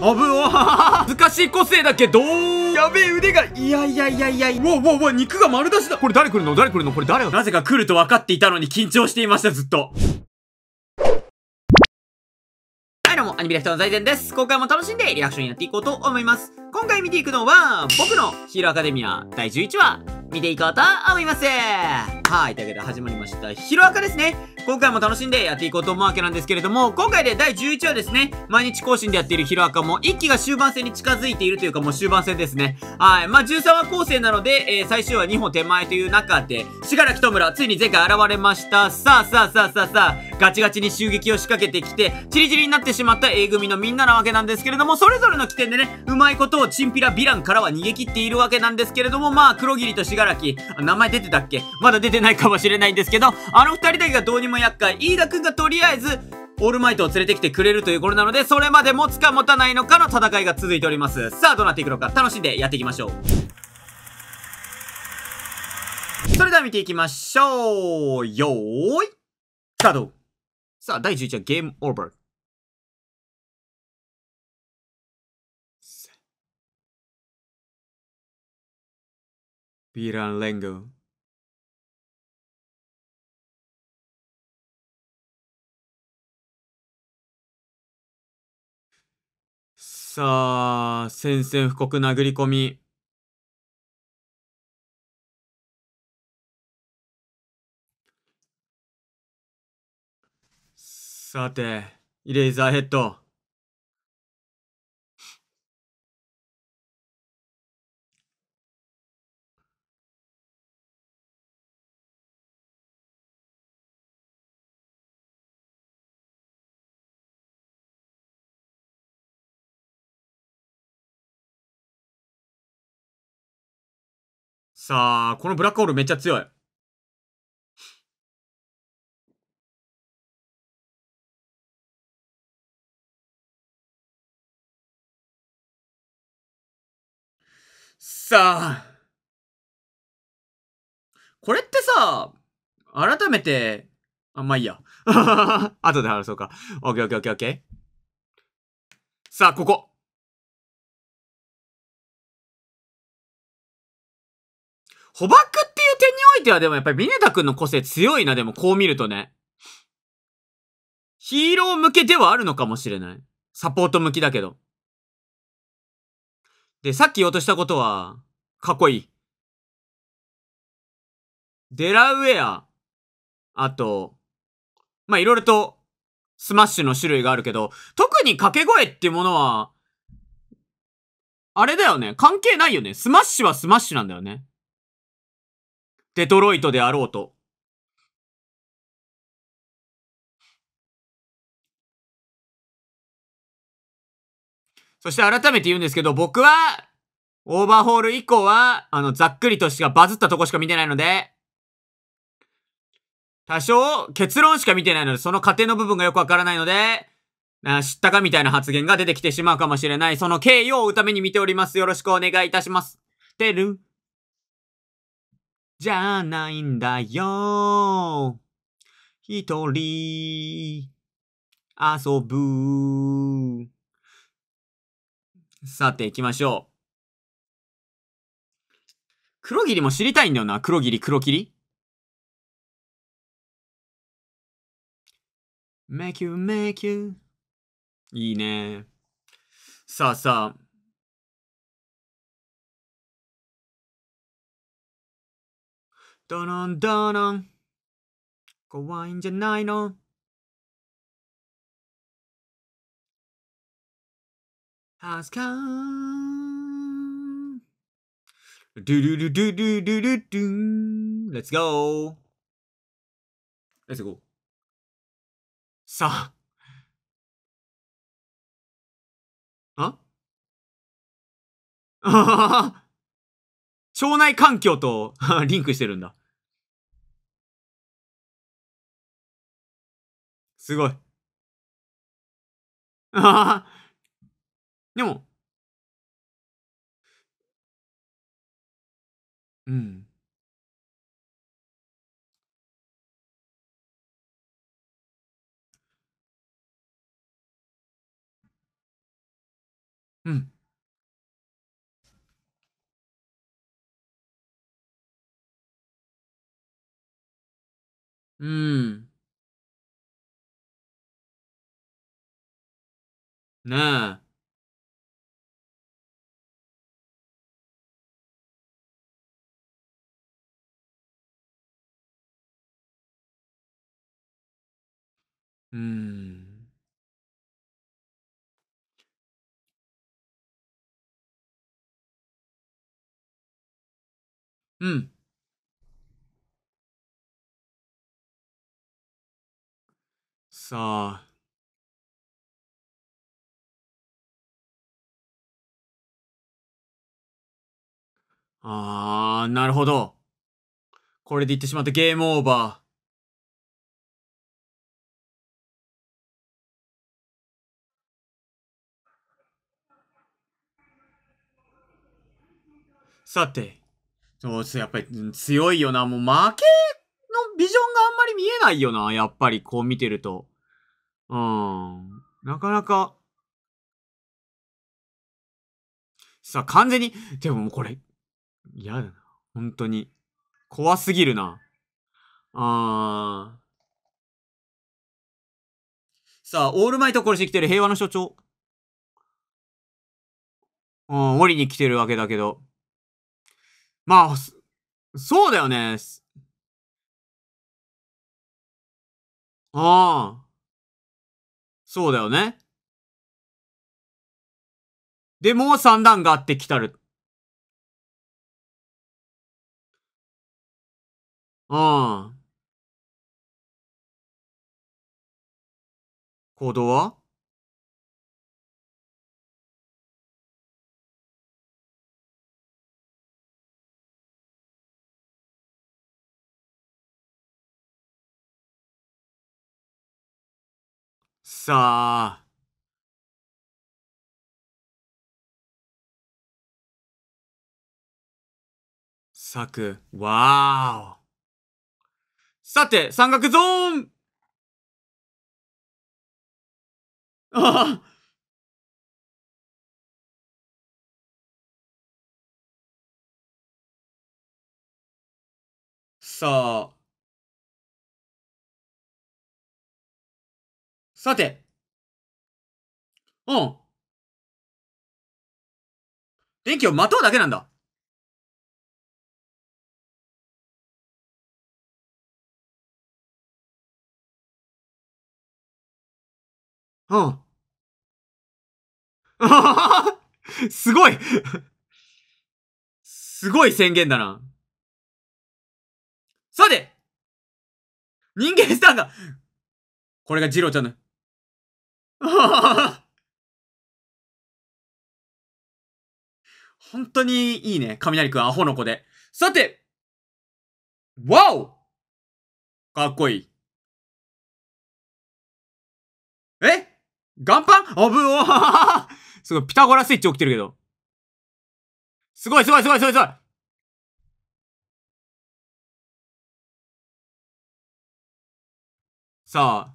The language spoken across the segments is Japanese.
危お難しい個性だけどやべえ腕がいやいやいやいやうわうわうわ肉が丸出しだこれ誰来るの誰来るのこれ誰なぜか来ると分かっていたのに緊張していましたずっとはいどうもアニメレクトの財前です今回も楽しんでリアクションになっていこうと思います今回見ていくのは、僕のヒーローアカデミア第11話、見ていこうと思いますはい、というわけで始まりました、ヒロアカですね。今回も楽しんでやっていこうと思うわけなんですけれども、今回で第11話ですね、毎日更新でやっているヒロアカも、一期が終盤戦に近づいているというかもう終盤戦ですね。はい、まあ13話構成なので、えー、最終話2本手前という中で、しがらきとむら、ついに前回現れました。さあさあさあさあさあ、ガチガチに襲撃を仕掛けてきて、チリチリになってしまった A 組のみんななわけなんですけれども、それぞれの起点でね、うまいことをチンピラヴィランからは逃げ切っているわけなんですけれども、まあ、黒霧と信楽。名前出てたっけまだ出てないかもしれないんですけど、あの二人だけがどうにも厄介。飯田くんがとりあえず、オールマイトを連れてきてくれるという頃なので、それまで持つか持たないのかの戦いが続いております。さあ、どうなっていくのか、楽しんでやっていきましょう。それでは見ていきましょう。よーい。スタート。さあ、第11話ゲームオーバー。Piran l n g o さあ、宣戦布告殴り込み。さて、イレイザーヘッド。さあ、このブラックホールめっちゃ強い。さあ。これってさ、改めて、あ、まあいいや。後で話そうか。オッケーオッケーオッケーオッケー。さあ、ここ。捕獲っていう点においてはでもやっぱりミネタ君の個性強いな、でもこう見るとね。ヒーロー向けではあるのかもしれない。サポート向きだけど。で、さっき言おうとしたことは、かっこいい。デラウェア、あと、まあ、いろいろと、スマッシュの種類があるけど、特に掛け声っていうものは、あれだよね。関係ないよね。スマッシュはスマッシュなんだよね。デトロイトであろうと。そして改めて言うんですけど、僕は、オーバーホール以降は、あの、ざっくりとしかバズったとこしか見てないので、多少結論しか見てないので、その過程の部分がよくわからないので、な知ったかみたいな発言が出てきてしまうかもしれない。その経緯を追うために見ております。よろしくお願いいたします。てる。じゃないんだよ。一人遊ぶ。さて行きましょう。黒霧も知りたいんだよな。黒霧、黒霧。make you make you いいね。さあさあ。ドノンドノン怖いんじゃないの h a ハスカーンドゥドゥドゥドゥドゥドゥドゥン Let's go! Let's go! さあ。ああ 腸内環境とリンクしてるんだ。すごい。ああ。でも、うん。うん。うん。ねえ。うん。うん。さあ。あー、なるほど。これでいってしまったゲームオーバー。さて、そうす、やっぱり強いよな。もう負けのビジョンがあんまり見えないよな。やっぱりこう見てると。うん。なかなか。さあ、完全に、でももうこれ、嫌だな。本当に。怖すぎるな。あー。さあ、オールマイト殺してきてる平和の所長。うん、降りに来てるわけだけど。まあ、そうだよね。ああ。そうだよね。でも、三段があって来たる。うん。行動はさあ。咲く。わーさて、山岳ゾーンああさあ。さて。うん。電気を待とうだけなんだ。うん。あははすごい すごい宣言だな。さて人間スタンがこれがジロちゃんの、本当にいいね。雷くん、アホの子で。さてわおかっこいい。岩盤あぶおー すごい、ピタゴラスイッチ起きてるけど。すごいすごいすごいすごいすごいさあ。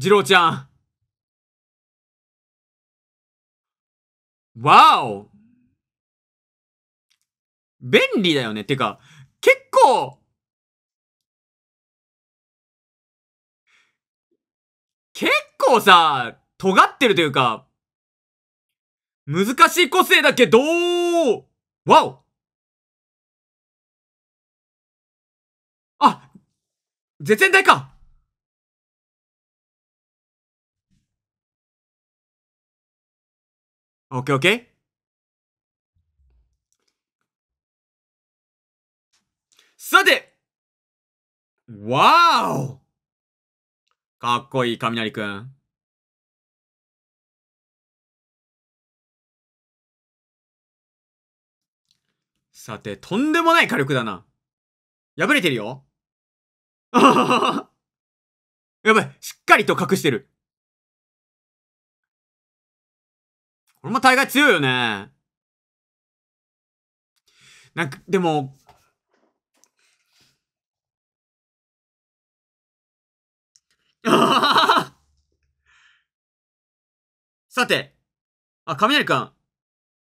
次郎ちゃん。わお便利だよね。てか、結構、結構さ、尖ってるというか、難しい個性だけど、わおあ絶縁体かオッケーオッケーさてわおかっこいい、雷くん。さて、とんでもない火力だな。破れてるよ。やばい、しっかりと隠してる。これも大概強いよね。なんか、でも、さて。あ、雷くん。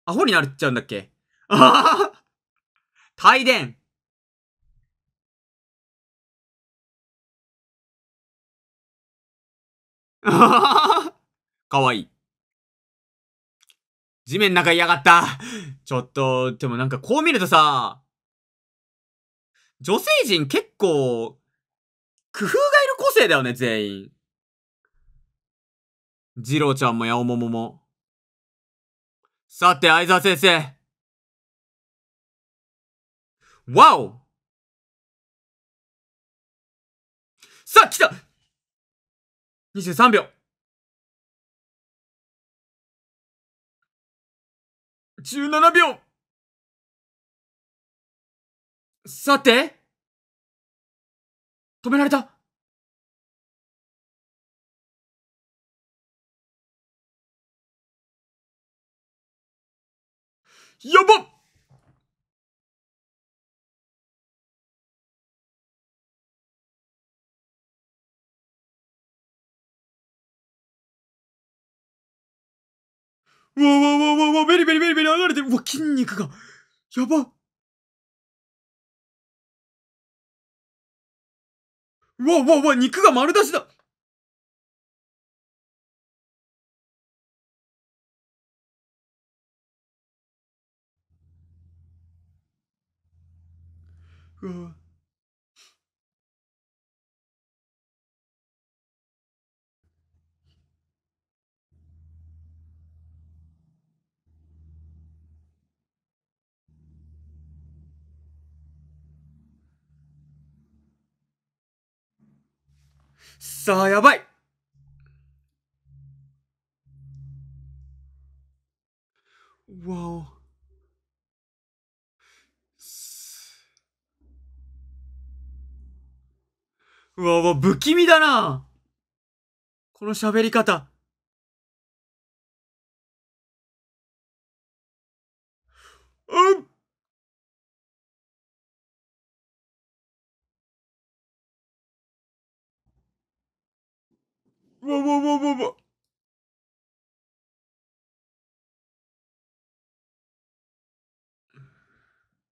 アホになっちゃうんだっけああ帯電あ かわいい。地面の中嫌がった。ちょっと、でもなんかこう見るとさ、女性陣結構、工夫がいる個性だよね、全員。ジローちゃんも八百ももも。さて、相沢先生。わおさあ、来た !23 秒。17秒さて止められたやばっうわわわわわベリベリベリベリがれてるうわ筋肉がやばうわうわうわ肉が丸出しだ g o さあ、やばいわお。うわわ、不気味だなこの喋り方。うん。わわわわわ。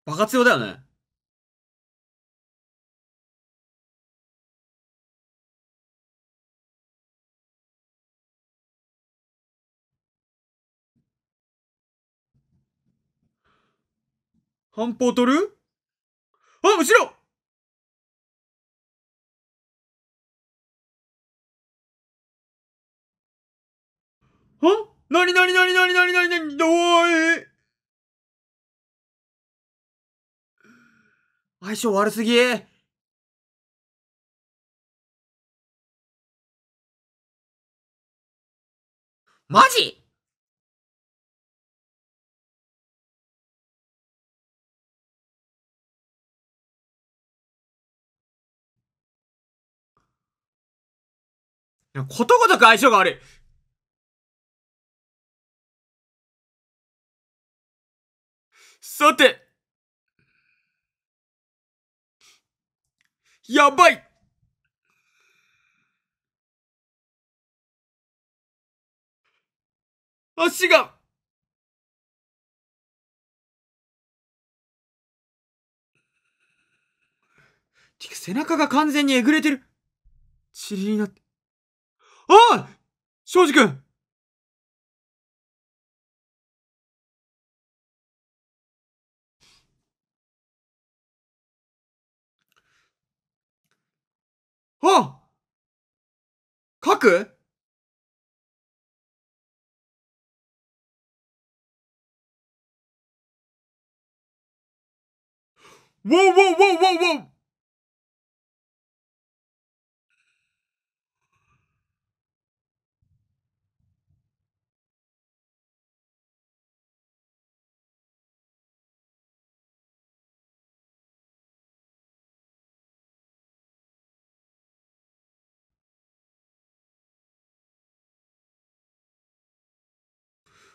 バカ強だよね。半歩取るあ、後ろあなになになになになになになにどーい相性悪すぎマジことごとく相性が悪い。さて。やばい足が背中が完全にえぐれてる。チリになって。おい庄司君あ書くウォウウォウウォウォウォ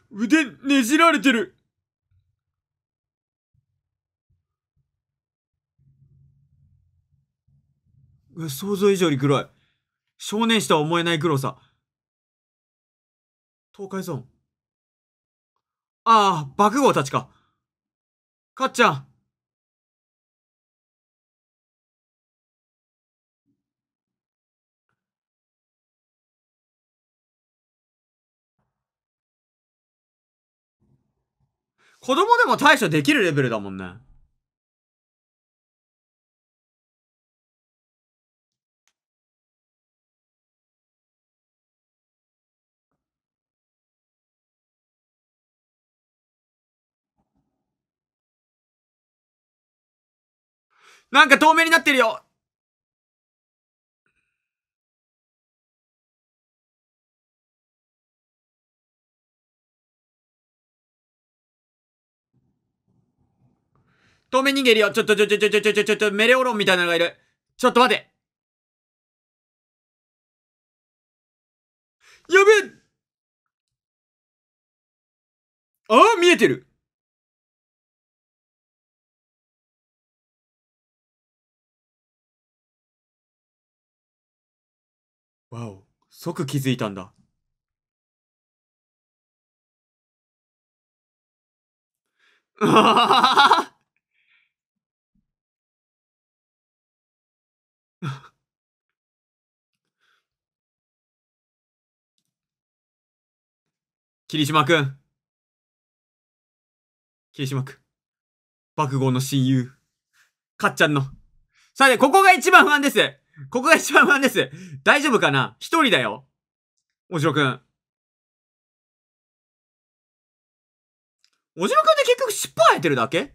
腕ねじられてる想像以上に黒い。少年誌とは思えない黒さ。東海ゾーン。ああ、爆豪たちか。かっちゃん。子供でも対処できるレベルだもんね。なんか透明になってるよ遠目逃げるよ。ちょ、ちょ、ちょ、ちょ、ちょ、ちょ、ちょ、ちょ、ちょ、メレオロンみたいなのがいる。ちょっと待て。やべああ見えてるわお、即気づいたんだ。あ 霧島くん。霧島くん。爆豪の親友。かっちゃんの。さて、ここが一番不安です。ここが一番不安です。大丈夫かな一人だよ。おじろくん。おじろくんって結局尻尾生えてるだけ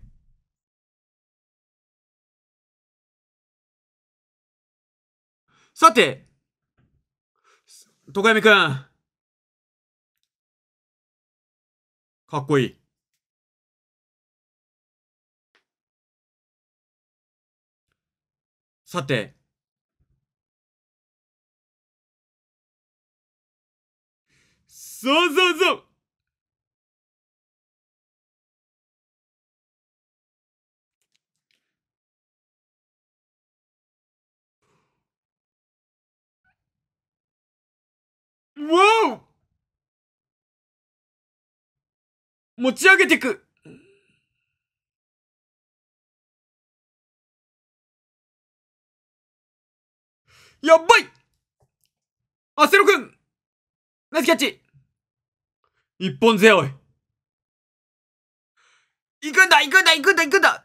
さて、とかやみくん。かっこいい。さて、そうそうそうわお持ち上げてく。やばいアセロくんナイスキャッチ一本背負い行くんだ行くんだ行くんだ行くんだ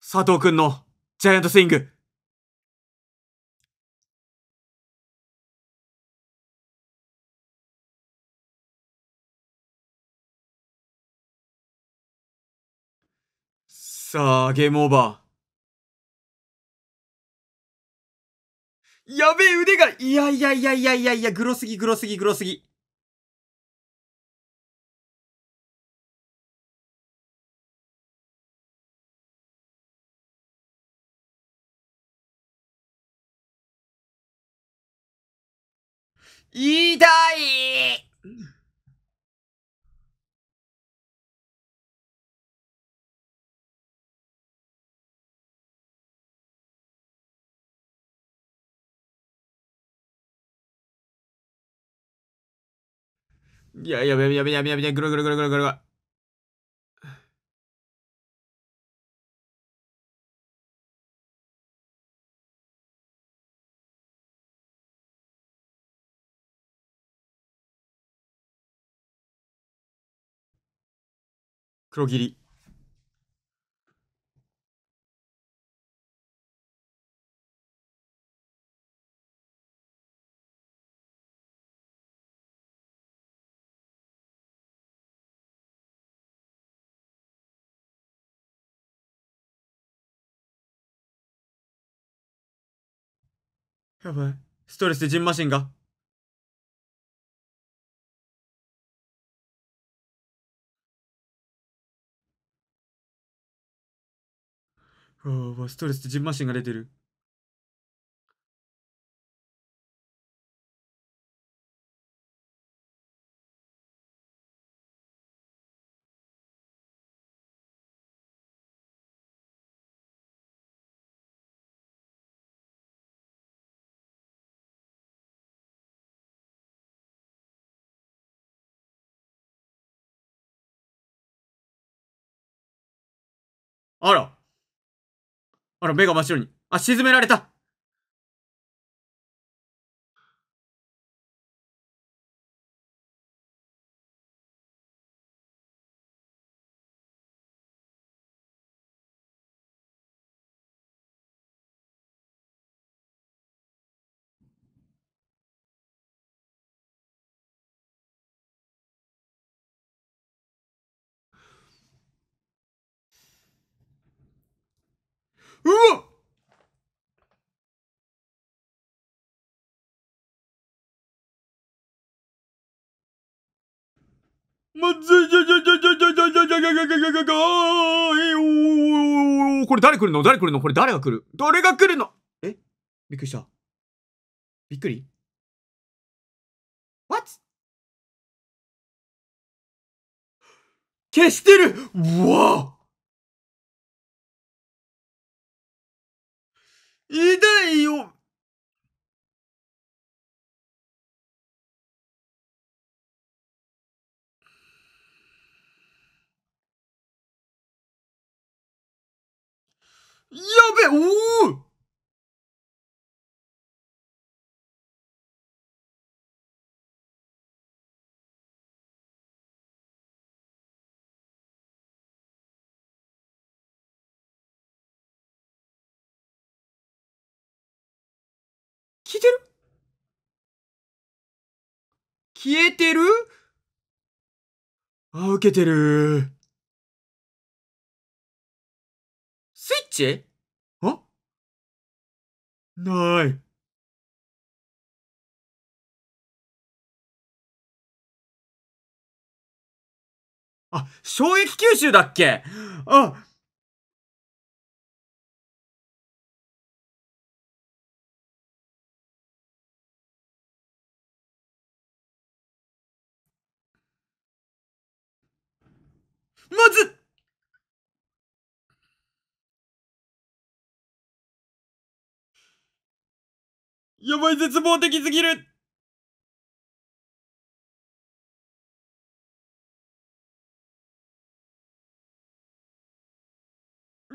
佐藤くんのジャイアントスイングさあ、ゲームオーバー。やべえ、腕が、いやいやいやいやいやいや、グロすぎ、グロすぎ、グロすぎ。痛いいや、やべやべやべやべやべ、ぐるぐるぐるぐるぐるぐる。黒霧。やばい。ストレスでジンマシンが。うわ、ストレスでジンマシンが出てる。あら。あら、目が真っ白に。あ、沈められた。うわまずい、じゃじゃじゃじゃじゃじゃじゃじゃじゃじゃじゃじゃじゃこれ誰来るの誰来るのこれ誰が来る誰が来るのえびっくりした。びっくり ?What? 消してるうわ一旦有，要被呜！聞いてる消えてるあ、受けてるスイッチあない。あ、衝撃吸収だっけあ、まずやばい絶望的すぎる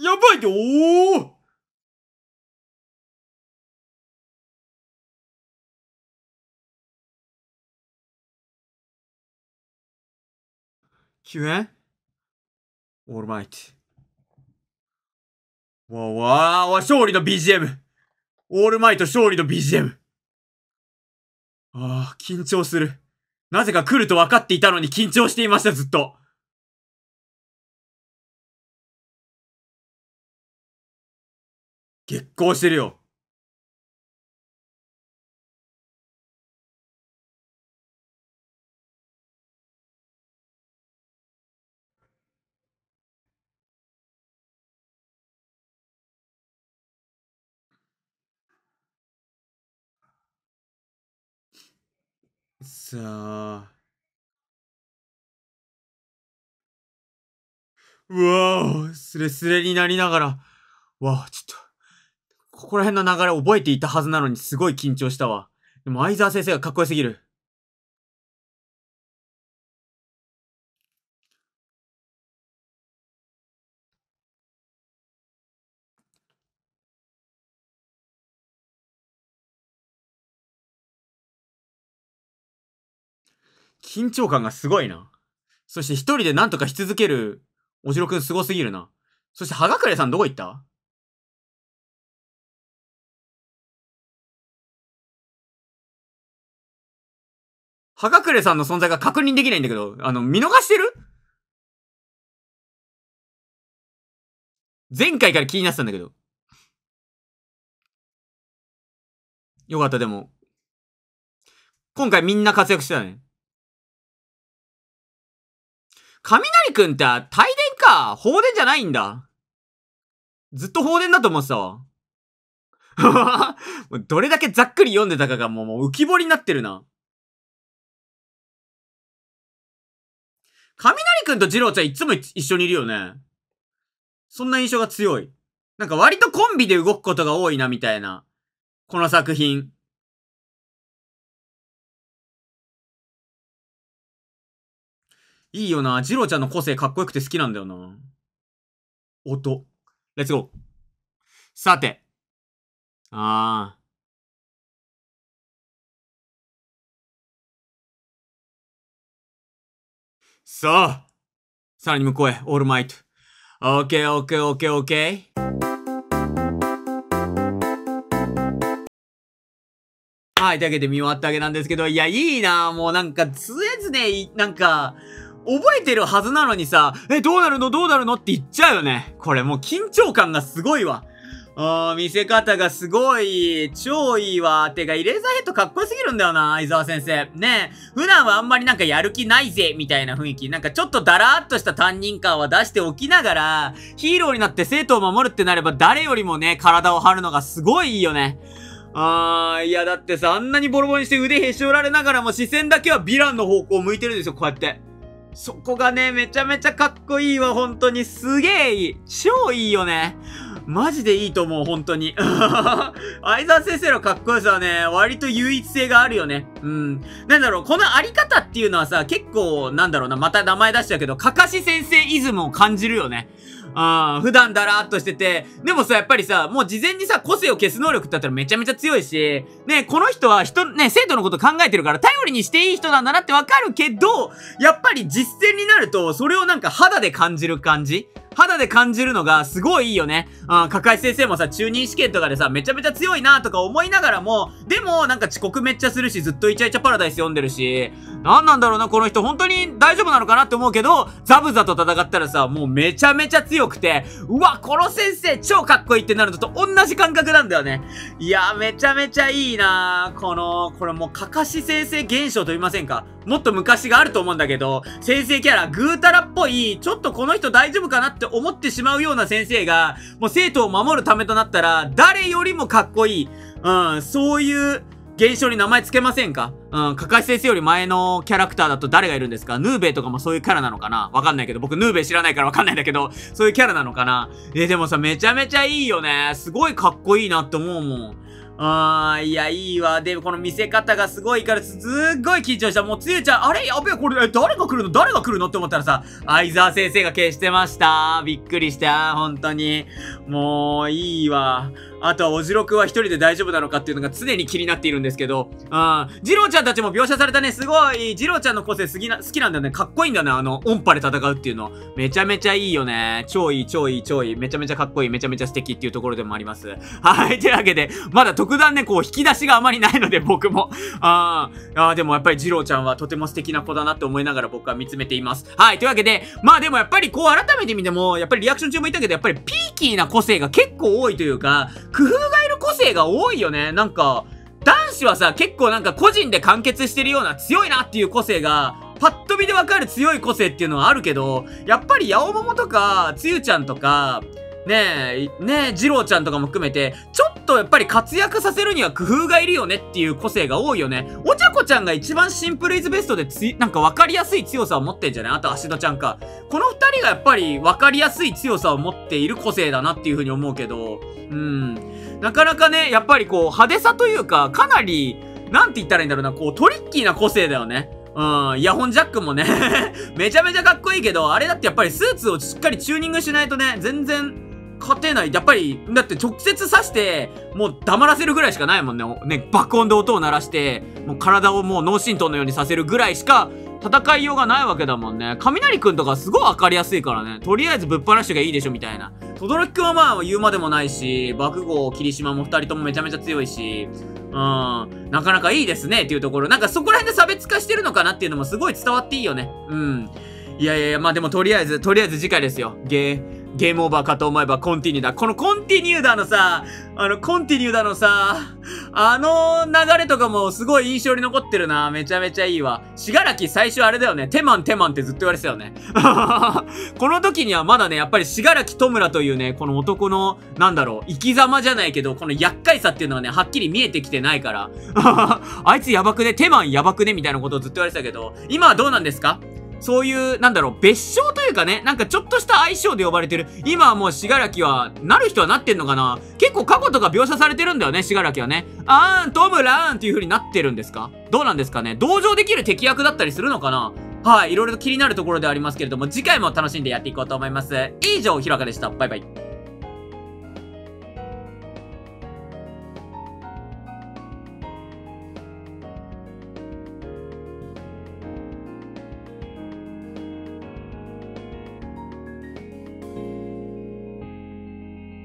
やばいよー救援オールマイティ。わわわ勝利の BGM! オールマイト勝利の BGM! ああ、緊張する。なぜか来ると分かっていたのに緊張していました、ずっと。激高してるよ。さあ。うわおスレスレになりながら。わあ、ちょっと、ここら辺の流れ覚えていたはずなのにすごい緊張したわ。でも相沢先生がかっこよすぎる。緊張感がすごいな。そして一人で何とかし続ける、おしろくんすごすぎるな。そして、はがくれさんどこ行ったはがくれさんの存在が確認できないんだけど、あの、見逃してる前回から気になってたんだけど。よかった、でも。今回みんな活躍してたね。雷くんって帯電か。放電じゃないんだ。ずっと放電だと思ってたわ。どれだけざっくり読んでたかがもうもう浮き彫りになってるな。雷くんと二郎ちゃんいつも一緒にいるよね。そんな印象が強い。なんか割とコンビで動くことが多いなみたいな。この作品。いいよな。ジローちゃんの個性かっこよくて好きなんだよな。音。レッツゴー。さて。あー。さあ。さらに向こうへ、オールマイト。オッケーオッケーオッケーオッケー。はい、というわけで見終わったわけなんですけど、いや、いいなもうなんか、常々、なんか、覚えてるはずなのにさ、え、どうなるのどうなるのって言っちゃうよね。これもう緊張感がすごいわ。あー見せ方がすごい、超いいわ。てか、イレーザーヘッドかっこよすぎるんだよな、相沢先生。ねえ、普段はあんまりなんかやる気ないぜ、みたいな雰囲気。なんかちょっとだらーっとした担任感は出しておきながら、ヒーローになって生徒を守るってなれば誰よりもね、体を張るのがすごいいいよね。あー、いやだってさ、あんなにボロボロにして腕へし折られながらも視線だけはヴィランの方向向いてるんですよ、こうやって。そこがね、めちゃめちゃかっこいいわ、本当に。すげえいい。超いいよね。マジでいいと思う、本当に。相沢先生のかっこよさはね、割と唯一性があるよね。うん。なんだろう、このあり方っていうのはさ、結構、なんだろうな、また名前出したけど、かかし先生イズムを感じるよね。ああ、普段だらーっとしてて、でもさ、やっぱりさ、もう事前にさ、個性を消す能力ってあったらめちゃめちゃ強いし、ね、この人は人、ね、生徒のこと考えてるから頼りにしていい人なんだなってわかるけど、やっぱり実践になると、それをなんか肌で感じる感じ肌で感じるのがすごいいいよね。うん、か先生もさ、中任試験とかでさ、めちゃめちゃ強いなとか思いながらも、でもなんか遅刻めっちゃするし、ずっとイチャイチャパラダイス読んでるし、何なんだろうな、この人。本当に大丈夫なのかなって思うけど、ザブザと戦ったらさ、もうめちゃめちゃ強くて、うわ、この先生超かっこいいってなるのと同じ感覚なんだよね。いや、めちゃめちゃいいなこの、これもう、かかし先生現象と言いませんかもっと昔があると思うんだけど、先生キャラ、ぐうたらっぽい、ちょっとこの人大丈夫かなって思ってしまうような先生が、もう生徒を守るためとなったら、誰よりもかっこいい。うん、そういう、現象に名前つけませんかうん、かかし先生より前のキャラクターだと誰がいるんですかヌーベイとかもそういうキャラなのかなわかんないけど、僕ヌーベイ知らないからわかんないんだけど、そういうキャラなのかなえでもさ、めちゃめちゃいいよね。すごいかっこいいなって思うもん。あー、いや、いいわ。で、も、この見せ方がすごいから、すっごい緊張した。もう、つゆちゃん、あれやべえ、これ、誰が来るの誰が来るのって思ったらさ、相沢先生が消してました。びっくりした。本当に。もう、いいわ。あとはおじろくは一人で大丈夫なのかっていうのが常に気になっているんですけど、あー、ジローちゃんたちも描写されたね、すごい、ジローちゃんの個性すぎな、好きなんだよね、かっこいいんだな、ね、あの、音波で戦うっていうの。めちゃめちゃいいよね、超いい、超いい、超いい、めちゃめちゃかっこいい、めちゃめちゃ素敵っていうところでもあります。はい、というわけで、まだ特段ね、こう、引き出しがあまりないので、僕も。あー、あーでもやっぱりジローちゃんはとても素敵な子だなって思いながら僕は見つめています。はい、というわけで、まあでもやっぱりこう、改めて見ても、やっぱりリアクション中も言ったけど、やっぱりピーキーな個性が結構多いというか、工夫がいる個性が多いよね。なんか、男子はさ、結構なんか個人で完結してるような強いなっていう個性が、パッと見でわかる強い個性っていうのはあるけど、やっぱり八百桃とか、つゆちゃんとか、ねえ、ねえ、ジローちゃんとかも含めて、ちょっとやっぱり活躍させるには工夫がいるよねっていう個性が多いよね。おちゃこちゃんが一番シンプルイズベストでつい、なんか分かりやすい強さを持ってんじゃないあと芦田ちゃんか。この二人がやっぱり分かりやすい強さを持っている個性だなっていうふうに思うけど、うん。なかなかね、やっぱりこう派手さというか、かなり、なんて言ったらいいんだろうな、こうトリッキーな個性だよね。うん、イヤホンジャックもね めちゃめちゃかっこいいけど、あれだってやっぱりスーツをしっかりチューニングしないとね、全然勝てない。やっぱり、だって直接刺して、もう黙らせるぐらいしかないもんね。ね、爆音で音を鳴らして、もう体をもう脳震盪のようにさせるぐらいしか、戦いようがないわけだもんね。雷くんとかすごい分かりやすいからね。とりあえずぶっ放しがいいでしょみたいな。轟くんはまあ言うまでもないし、爆豪、霧島も二人ともめちゃめちゃ強いし、うん、なかなかいいですねっていうところ。なんかそこら辺で差別化してるのかなっていうのもすごい伝わっていいよね。うん。いやいやいや、まあでもとりあえず、とりあえず次回ですよ。ゲー。ゲームオーバーかと思えばコンティニューだ。このコンティニューだのさ、あの、コンティニューだのさ、あの流れとかもすごい印象に残ってるな。めちゃめちゃいいわ。しがらき最初あれだよね。テマンテマンってずっと言われてたよね。この時にはまだね、やっぱりしがらき戸村というね、この男の、なんだろう、生き様じゃないけど、この厄介さっていうのはね、はっきり見えてきてないから。あいつやばくね、テマンやばくね、みたいなことをずっと言われてたけど、今はどうなんですかそういう、なんだろう、別称というかね、なんかちょっとした愛称で呼ばれてる。今はもう、しがらきは、なる人はなってんのかな結構過去とか描写されてるんだよね、しがらきはね。あーん、トムラーンっていう風になってるんですかどうなんですかね同情できる敵役だったりするのかなはい、いろいろ気になるところではありますけれども、次回も楽しんでやっていこうと思います。以上、ひろかでした。バイバイ。